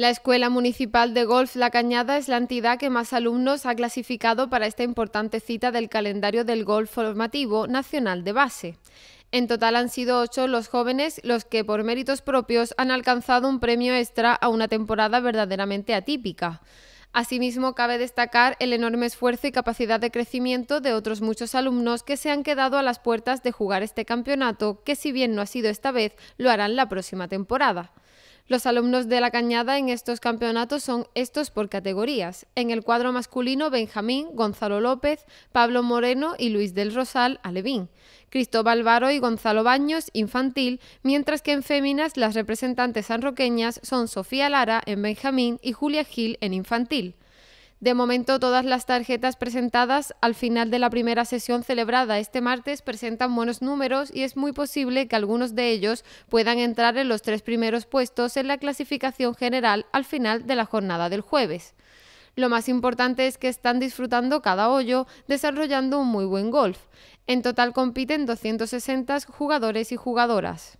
La Escuela Municipal de Golf La Cañada es la entidad que más alumnos ha clasificado para esta importante cita del calendario del golf formativo nacional de base. En total han sido ocho los jóvenes los que por méritos propios han alcanzado un premio extra a una temporada verdaderamente atípica. Asimismo, cabe destacar el enorme esfuerzo y capacidad de crecimiento de otros muchos alumnos que se han quedado a las puertas de jugar este campeonato, que si bien no ha sido esta vez, lo harán la próxima temporada. Los alumnos de la Cañada en estos campeonatos son estos por categorías. En el cuadro masculino, Benjamín, Gonzalo López, Pablo Moreno y Luis del Rosal, Alevín. Cristóbal Varo y Gonzalo Baños, infantil, mientras que en féminas las representantes sanroqueñas son Sofía Lara en Benjamín y Julia Gil en infantil. De momento, todas las tarjetas presentadas al final de la primera sesión celebrada este martes presentan buenos números y es muy posible que algunos de ellos puedan entrar en los tres primeros puestos en la clasificación general al final de la jornada del jueves. Lo más importante es que están disfrutando cada hoyo, desarrollando un muy buen golf. En total compiten 260 jugadores y jugadoras.